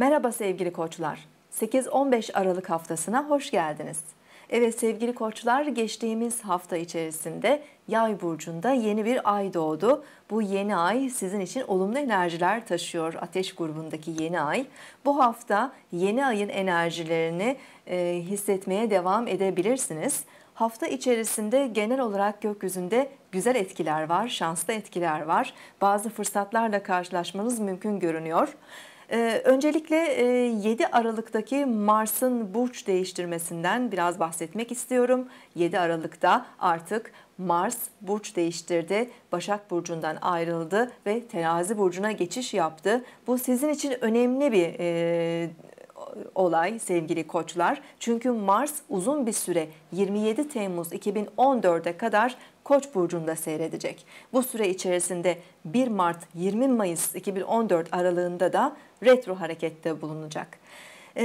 Merhaba sevgili koçlar. 8-15 Aralık haftasına hoş geldiniz. Evet sevgili koçlar geçtiğimiz hafta içerisinde yay burcunda yeni bir ay doğdu. Bu yeni ay sizin için olumlu enerjiler taşıyor ateş grubundaki yeni ay. Bu hafta yeni ayın enerjilerini e, hissetmeye devam edebilirsiniz. Hafta içerisinde genel olarak gökyüzünde güzel etkiler var, şanslı etkiler var. Bazı fırsatlarla karşılaşmanız mümkün görünüyor. Ee, öncelikle 7 e, Aralık'taki Mars'ın burç değiştirmesinden biraz bahsetmek istiyorum. 7 Aralık'ta artık Mars burç değiştirdi, Başak Burcu'ndan ayrıldı ve Terazi Burcu'na geçiş yaptı. Bu sizin için önemli bir e, olay sevgili koçlar. Çünkü Mars uzun bir süre 27 Temmuz 2014'e kadar Koç burcunda seyredecek. Bu süre içerisinde 1 Mart 20 Mayıs 2014 aralığında da retro harekette bulunacak. E,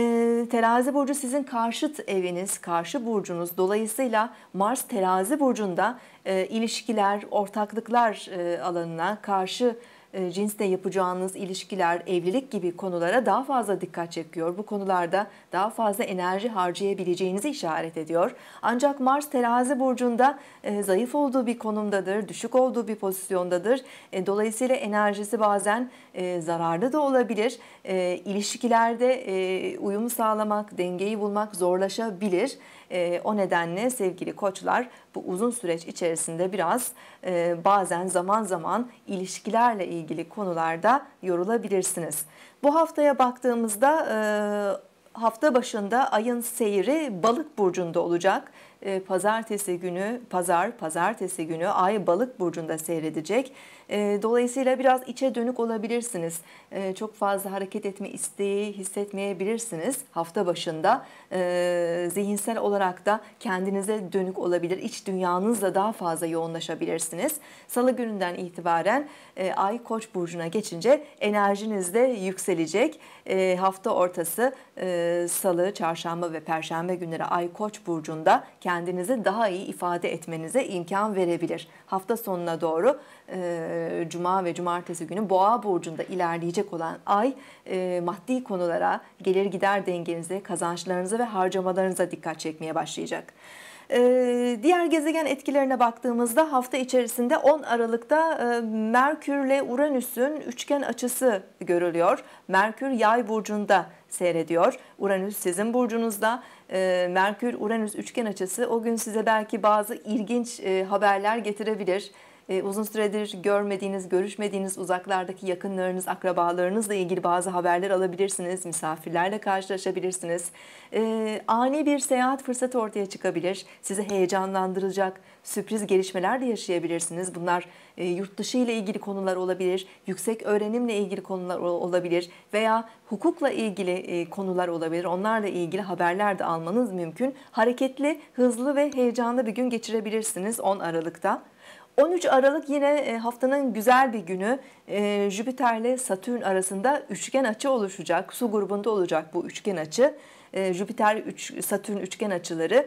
terazi burcu sizin karşıt eviniz, karşı burcunuz. Dolayısıyla Mars terazi burcunda e, ilişkiler, ortaklıklar e, alanına karşı e, cinsle yapacağınız ilişkiler, evlilik gibi konulara daha fazla dikkat çekiyor. Bu konularda daha fazla enerji harcayabileceğinizi işaret ediyor. Ancak Mars terazi burcunda e, zayıf olduğu bir konumdadır, düşük olduğu bir pozisyondadır. E, dolayısıyla enerjisi bazen e, zararlı da olabilir. İlişkilerde uyum sağlamak, dengeyi bulmak zorlaşabilir. Ee, o nedenle sevgili koçlar bu uzun süreç içerisinde biraz e, bazen zaman zaman ilişkilerle ilgili konularda yorulabilirsiniz. Bu haftaya baktığımızda e, hafta başında ayın seyri balık burcunda olacak e, pazartesi günü, pazar, pazartesi günü Ay Balık Burcu'nda seyredecek. Ee, dolayısıyla biraz içe dönük olabilirsiniz. Ee, çok fazla hareket etme isteği hissetmeyebilirsiniz. Hafta başında zihinsel olarak da kendinize dönük olabilir. İç dünyanızla daha fazla yoğunlaşabilirsiniz. Salı gününden itibaren e, Ay Koç Burcu'na geçince enerjiniz de yükselecek. hafta ortası e, Salı, Çarşamba ve Perşembe günleri Ay Koç Burcu'nda kendinize kendinizi daha iyi ifade etmenize imkan verebilir. Hafta sonuna doğru e, cuma ve cumartesi günü boğa burcunda ilerleyecek olan ay e, maddi konulara, gelir gider dengenize, kazançlarınıza ve harcamalarınıza dikkat çekmeye başlayacak. Ee, diğer gezegen etkilerine baktığımızda hafta içerisinde 10 Aralık'ta e, Merkürle Uranüs'ün üçgen açısı görülüyor. Merkür Yay burcunda seyrediyor. Uranüs sizin burcunuzda. Ee, Merkür Uranüs üçgen açısı o gün size belki bazı ilginç e, haberler getirebilir ee, uzun süredir görmediğiniz, görüşmediğiniz uzaklardaki yakınlarınız, akrabalarınızla ilgili bazı haberler alabilirsiniz. Misafirlerle karşılaşabilirsiniz. E, ani bir seyahat fırsatı ortaya çıkabilir. Sizi heyecanlandıracak sürpriz gelişmeler de yaşayabilirsiniz. Bunlar e, yurt dışı ile ilgili konular olabilir, yüksek öğrenimle ilgili konular olabilir veya hukukla ilgili e, konular olabilir. Onlarla ilgili haberler de almanız mümkün. Hareketli, hızlı ve heyecanlı bir gün geçirebilirsiniz 10 Aralık'ta. 13 Aralık yine e, haftanın güzel bir günü. E, Jüpiter ile Satürn arasında üçgen açı oluşacak. Su grubunda olacak bu üçgen açı. E, Jüpiter, Satürn üçgen açıları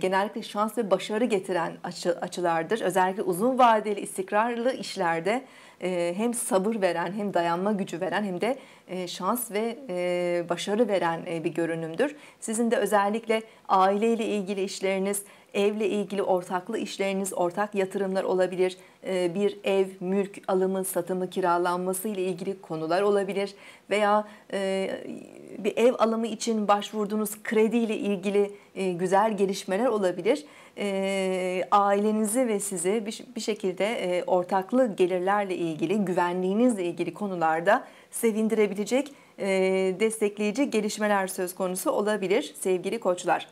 genellikle şans ve başarı getiren açılardır. Özellikle uzun vadeli istikrarlı işlerde hem sabır veren hem dayanma gücü veren hem de e, şans ve e, başarı veren e, bir görünümdür. Sizin de özellikle aileyle ilgili işleriniz, evle ilgili ortaklı işleriniz, ortak yatırımlar olabilir. Bir ev, mülk alımı, satımı, kiralanması ile ilgili konular olabilir veya bir ev alımı için başvurduğunuz kredi ile ilgili güzel gelişmeler olabilir. Ailenizi ve sizi bir şekilde ortaklı gelirlerle ilgili, güvenliğinizle ilgili konularda sevindirebilecek, e, destekleyici gelişmeler söz konusu olabilir sevgili koçlar.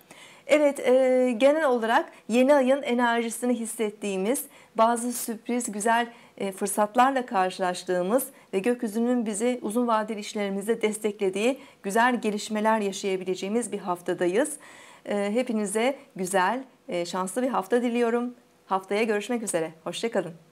Evet e, genel olarak yeni ayın enerjisini hissettiğimiz bazı sürpriz güzel e, fırsatlarla karşılaştığımız ve gökyüzünün bizi uzun vadeli işlerimizde desteklediği güzel gelişmeler yaşayabileceğimiz bir haftadayız. E, hepinize güzel, e, şanslı bir hafta diliyorum. Haftaya görüşmek üzere. Hoşçakalın.